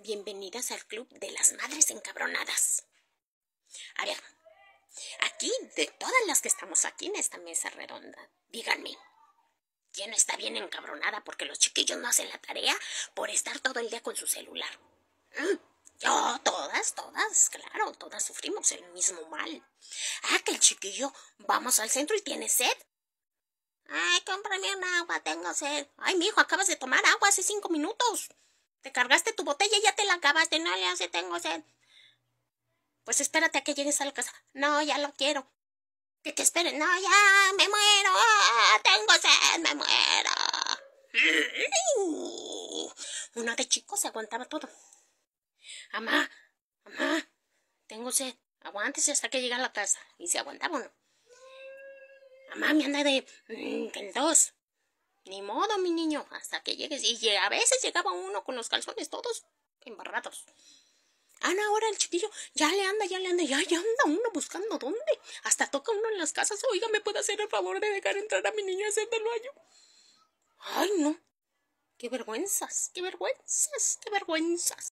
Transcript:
Bienvenidas al Club de las Madres Encabronadas. A ver, aquí, de todas las que estamos aquí en esta mesa redonda, díganme, ¿quién está bien encabronada porque los chiquillos no hacen la tarea por estar todo el día con su celular? Mm, yo, todas, todas, claro, todas sufrimos el mismo mal. Ah, que el chiquillo, vamos al centro y tiene sed. Ay, cómprame un agua, tengo sed. Ay, mi hijo, acabas de tomar agua hace cinco minutos. Te cargaste tu botella y ya te la acabaste. No, le hace, tengo sed. Pues espérate a que llegues a la casa. No, ya lo quiero. Que te esperen. No, ya me muero. Tengo sed, me muero. Uno de chicos se aguantaba todo. Amá, mamá, tengo sed. Aguántese hasta que llegue a la casa. Y se aguantaba uno. Amá, me anda de. Mmm, dos. Ni modo, mi niño, hasta que llegues. Y a veces llegaba uno con los calzones todos embarrados. Ana, ah, ahora el chiquillo ya le anda, ya le anda, ya, anda uno buscando dónde. Hasta toca uno en las casas. Oiga, ¿me puede hacer el favor de dejar entrar a mi niño a hacer baño? Ay, no. Qué vergüenzas, qué vergüenzas, qué vergüenzas.